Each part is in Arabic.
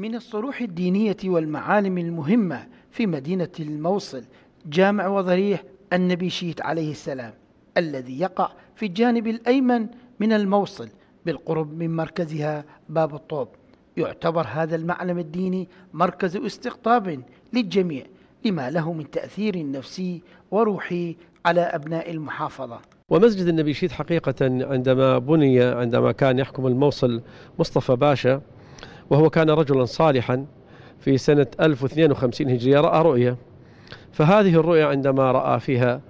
من الصروح الدينية والمعالم المهمة في مدينة الموصل جامع وضريح النبي شيت عليه السلام الذي يقع في الجانب الأيمن من الموصل بالقرب من مركزها باب الطوب يعتبر هذا المعلم الديني مركز استقطاب للجميع لما له من تأثير نفسي وروحي على أبناء المحافظة ومسجد النبي شيت حقيقة عندما بني عندما كان يحكم الموصل مصطفى باشا وهو كان رجلا صالحا في سنة 1052 هجرية رأى رؤيا فهذه الرؤيا عندما رأى فيها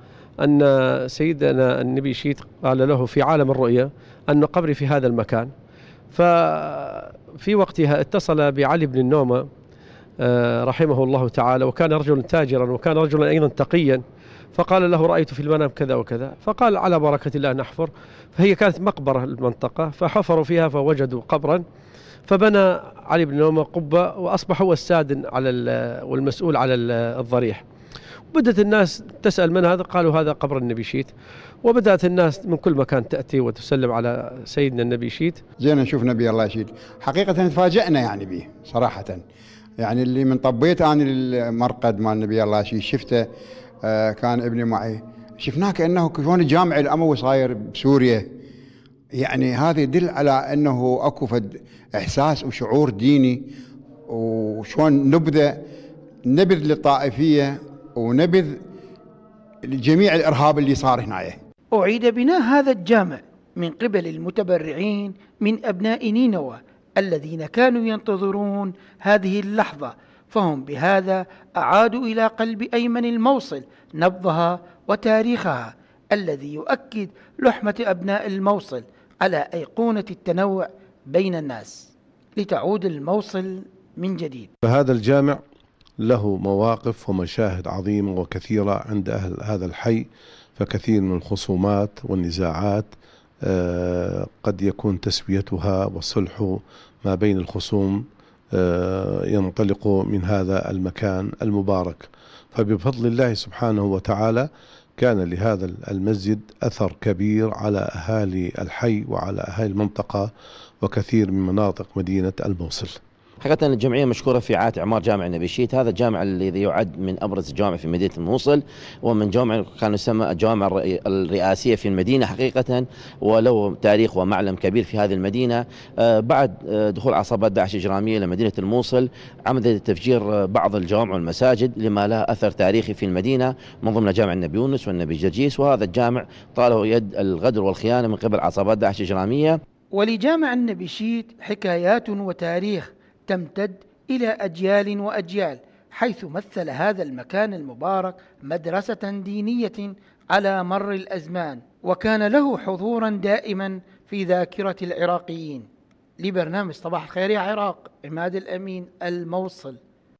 أن سيدنا النبي شيت قال له في عالم الرؤيا أن قبري في هذا المكان ففي وقتها اتصل بعلي بن النومة آه، رحمه الله تعالى وكان رجلا تاجرا وكان رجلا أيضا تقيا فقال له رأيت في المنام كذا وكذا فقال على بركة الله نحفر فهي كانت مقبرة المنطقة فحفروا فيها فوجدوا قبرا فبنى علي بن نومة قبة وأصبح هو السادن على والمسؤول على الضريح بدأت الناس تسأل من هذا قالوا هذا قبر النبي شيت وبدأت الناس من كل مكان تأتي وتسلم على سيدنا النبي شيت زين نشوف نبي الله يشيد حقيقة تفاجأنا يعني به صراحة يعني اللي من طبيت أنا المرقد مال نبي الله يشيد شفته آه، كان ابني معي شفناه كأنه كيفون الجامع الأموي صاير بسوريا يعني هذا يدل على انه اكو فد احساس وشعور ديني وشلون نبذه نبذ للطائفيه ونبذ لجميع الارهاب اللي صار هنا اعيد بناء هذا الجامع من قبل المتبرعين من ابناء نينوى الذين كانوا ينتظرون هذه اللحظه فهم بهذا اعادوا الى قلب ايمن الموصل نبضها وتاريخها الذي يؤكد لحمه ابناء الموصل على أيقونة التنوع بين الناس لتعود الموصل من جديد فهذا الجامع له مواقف ومشاهد عظيمة وكثيرة عند أهل هذا الحي فكثير من الخصومات والنزاعات آه، قد يكون تسويتها والصلح ما بين الخصوم آه، ينطلق من هذا المكان المبارك فبفضل الله سبحانه وتعالى كان لهذا المسجد أثر كبير على أهالي الحي وعلى أهالي المنطقة وكثير من مناطق مدينة الموصل حقيقة الجمعية مشكورة في إعادة إعمار جامع النبي شيت هذا الجامع الذي يعد من أبرز الجوامع في مدينة الموصل ومن جوامع كان يسمى الجوامع الرئاسية في المدينة حقيقة وله تاريخ ومعلم كبير في هذه المدينة آه، بعد آه، دخول عصابات داعش الإجرامية إلى مدينة الموصل عمدت تفجير بعض الجوامع والمساجد لما له أثر تاريخي في المدينة من ضمن جامع النبي يونس والنبي جرجيس وهذا الجامع طاله يد الغدر والخيانة من قبل عصابات داعش الإجرامية ولجامع النبي شيت حكايات وتاريخ تمتد إلى أجيال وأجيال حيث مثل هذا المكان المبارك مدرسة دينية على مر الأزمان وكان له حضورا دائما في ذاكرة العراقيين لبرنامج صباح الخير يا عراق عماد الأمين الموصل